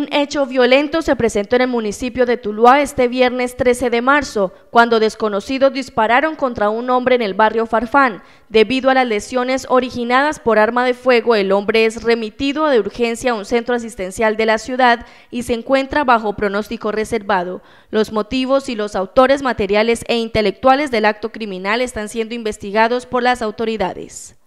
Un hecho violento se presentó en el municipio de Tuluá este viernes 13 de marzo, cuando desconocidos dispararon contra un hombre en el barrio Farfán. Debido a las lesiones originadas por arma de fuego, el hombre es remitido de urgencia a un centro asistencial de la ciudad y se encuentra bajo pronóstico reservado. Los motivos y los autores materiales e intelectuales del acto criminal están siendo investigados por las autoridades.